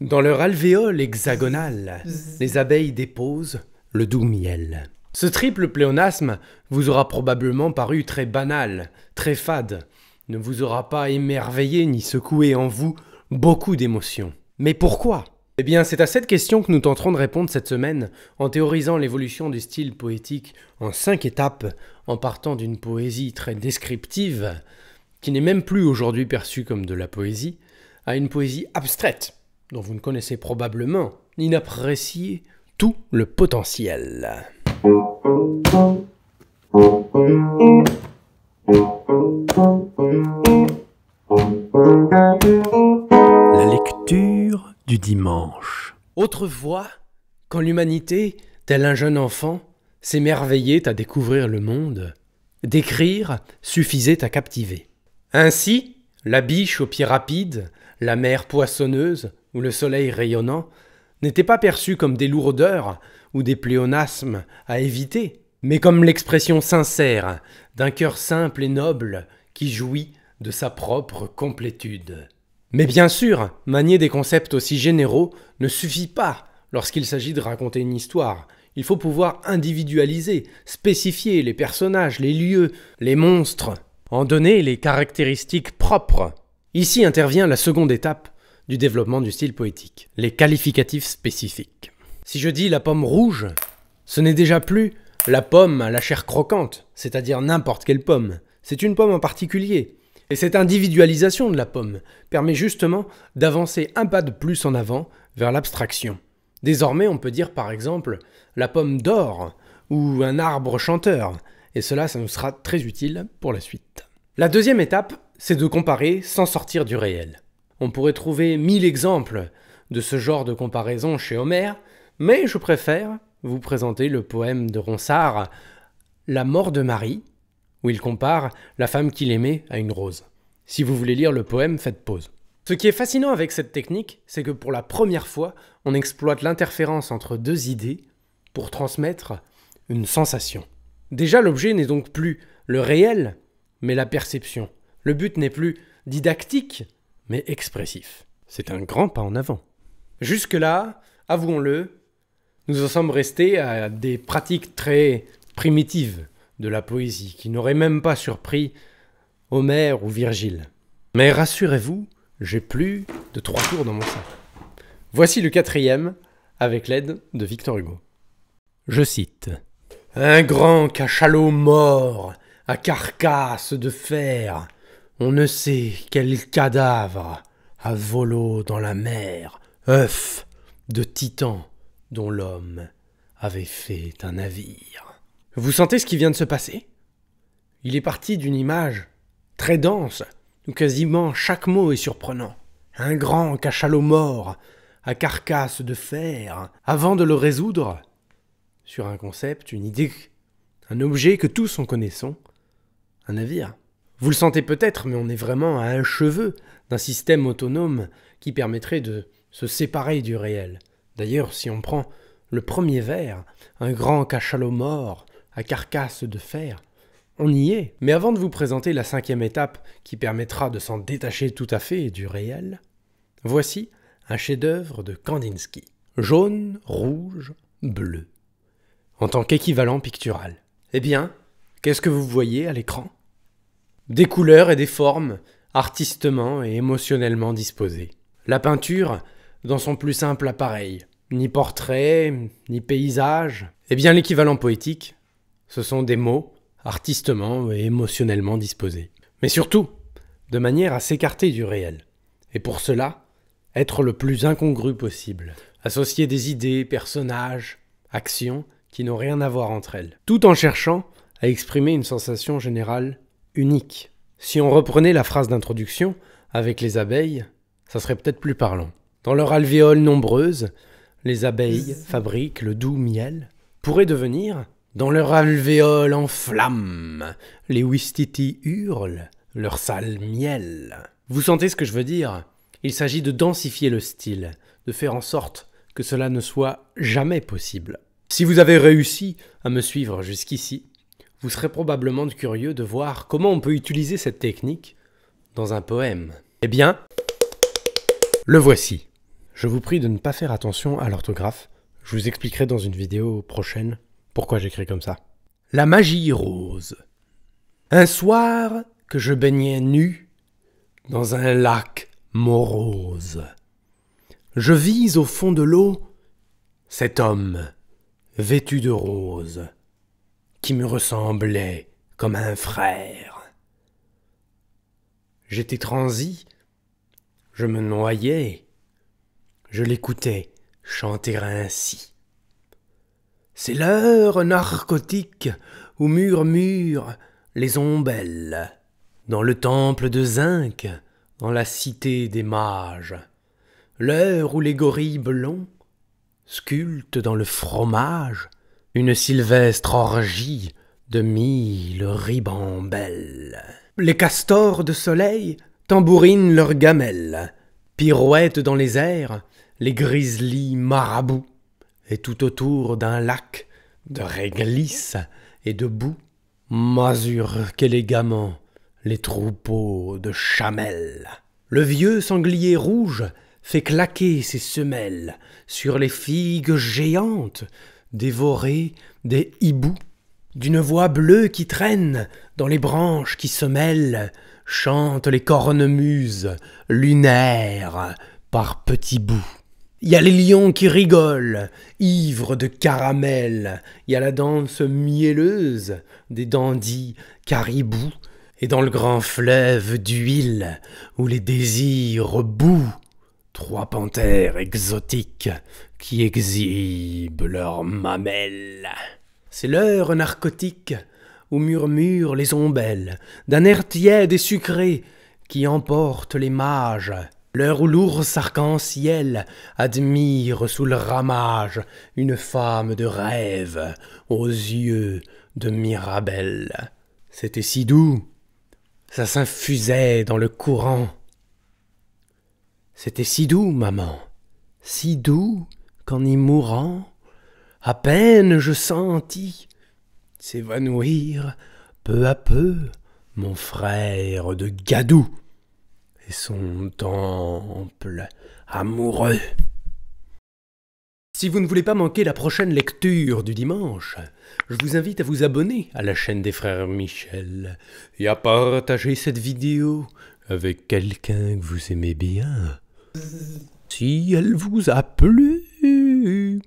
Dans leur alvéole hexagonale, les abeilles déposent le doux miel. Ce triple pléonasme vous aura probablement paru très banal, très fade, ne vous aura pas émerveillé ni secoué en vous beaucoup d'émotions. Mais pourquoi Eh bien, c'est à cette question que nous tenterons de répondre cette semaine en théorisant l'évolution du style poétique en cinq étapes, en partant d'une poésie très descriptive, qui n'est même plus aujourd'hui perçue comme de la poésie, à une poésie abstraite dont vous ne connaissez probablement ni n'appréciez tout le potentiel. La lecture du dimanche. Autrefois, quand l'humanité, tel un jeune enfant, s'émerveillait à découvrir le monde, d'écrire suffisait à captiver. Ainsi, la biche au pied rapide la mer poissonneuse ou le soleil rayonnant, n'étaient pas perçus comme des lourdeurs ou des pléonasmes à éviter, mais comme l'expression sincère d'un cœur simple et noble qui jouit de sa propre complétude. Mais bien sûr, manier des concepts aussi généraux ne suffit pas lorsqu'il s'agit de raconter une histoire. Il faut pouvoir individualiser, spécifier les personnages, les lieux, les monstres, en donner les caractéristiques propres. Ici intervient la seconde étape du développement du style poétique, les qualificatifs spécifiques. Si je dis la pomme rouge, ce n'est déjà plus la pomme à la chair croquante, c'est-à-dire n'importe quelle pomme, c'est une pomme en particulier. Et cette individualisation de la pomme permet justement d'avancer un pas de plus en avant vers l'abstraction. Désormais, on peut dire par exemple la pomme d'or ou un arbre chanteur, et cela, ça nous sera très utile pour la suite. La deuxième étape c'est de comparer sans sortir du réel. On pourrait trouver mille exemples de ce genre de comparaison chez Homère, mais je préfère vous présenter le poème de Ronsard, La mort de Marie, où il compare la femme qu'il aimait à une rose. Si vous voulez lire le poème, faites pause. Ce qui est fascinant avec cette technique, c'est que pour la première fois, on exploite l'interférence entre deux idées pour transmettre une sensation. Déjà, l'objet n'est donc plus le réel, mais la perception. Le but n'est plus didactique, mais expressif. C'est un grand pas en avant. Jusque-là, avouons-le, nous en sommes restés à des pratiques très primitives de la poésie, qui n'auraient même pas surpris Homère ou Virgile. Mais rassurez-vous, j'ai plus de trois tours dans mon sac. Voici le quatrième, avec l'aide de Victor Hugo. Je cite Un grand cachalot mort, à carcasse de fer, on ne sait quel cadavre à volo dans la mer, œuf de titan dont l'homme avait fait un navire. Vous sentez ce qui vient de se passer Il est parti d'une image très dense, où quasiment chaque mot est surprenant. Un grand cachalot mort, à carcasse de fer, avant de le résoudre sur un concept, une idée, un objet que tous en connaissons, un navire. Vous le sentez peut-être, mais on est vraiment à un cheveu d'un système autonome qui permettrait de se séparer du réel. D'ailleurs, si on prend le premier verre, un grand cachalot mort à carcasse de fer, on y est. Mais avant de vous présenter la cinquième étape qui permettra de s'en détacher tout à fait du réel, voici un chef-d'œuvre de Kandinsky. Jaune, rouge, bleu. En tant qu'équivalent pictural. Eh bien, qu'est-ce que vous voyez à l'écran des couleurs et des formes, artistement et émotionnellement disposées. La peinture, dans son plus simple appareil, ni portrait, ni paysage, eh bien l'équivalent poétique, ce sont des mots, artistement et émotionnellement disposés. Mais surtout, de manière à s'écarter du réel. Et pour cela, être le plus incongru possible. Associer des idées, personnages, actions qui n'ont rien à voir entre elles. Tout en cherchant à exprimer une sensation générale unique. Si on reprenait la phrase d'introduction, avec les abeilles, ça serait peut-être plus parlant. Dans leur alvéole nombreuses, les abeilles fabriquent le doux miel, pourrait devenir, dans leur alvéole en flamme, les Wistiti hurlent leur sale miel. Vous sentez ce que je veux dire Il s'agit de densifier le style, de faire en sorte que cela ne soit jamais possible. Si vous avez réussi à me suivre jusqu'ici, vous serez probablement curieux de voir comment on peut utiliser cette technique dans un poème. Eh bien, le voici. Je vous prie de ne pas faire attention à l'orthographe. Je vous expliquerai dans une vidéo prochaine pourquoi j'écris comme ça. La magie rose. Un soir que je baignais nu dans un lac morose, je vis au fond de l'eau cet homme vêtu de rose qui me ressemblait comme un frère. J'étais transi, je me noyais, je l'écoutais chanter ainsi. C'est l'heure narcotique où murmurent les ombelles, dans le temple de zinc, dans la cité des mages, l'heure où les gorilles blonds sculptent dans le fromage une sylvestre orgie de mille ribambelles. Les castors de soleil tambourinent leurs gamelles, pirouettent dans les airs les grizzlies marabouts, et tout autour d'un lac de réglisse et de boue, Masurent élégamment les troupeaux de chamelles. Le vieux sanglier rouge fait claquer ses semelles sur les figues géantes Dévorés des hiboux, d'une voix bleue qui traîne dans les branches qui se mêlent, chantent les cornemuses lunaires par petits bouts. Il y a les lions qui rigolent, ivres de caramel. y a la danse mielleuse des dandys caribous. Et dans le grand fleuve d'huile, où les désirs bouent, Trois panthères exotiques qui exhibent leurs mamelles. C'est l'heure narcotique où murmurent les ombelles d'un air tiède et sucré qui emporte les mages. L'heure où l'ours arc-en-ciel admire sous le ramage une femme de rêve aux yeux de Mirabelle. C'était si doux, ça s'infusait dans le courant c'était si doux, maman, si doux qu'en y mourant, à peine je sentis s'évanouir peu à peu mon frère de Gadou et son temple amoureux. Si vous ne voulez pas manquer la prochaine lecture du dimanche, je vous invite à vous abonner à la chaîne des frères Michel et à partager cette vidéo avec quelqu'un que vous aimez bien. Si elle vous a plu,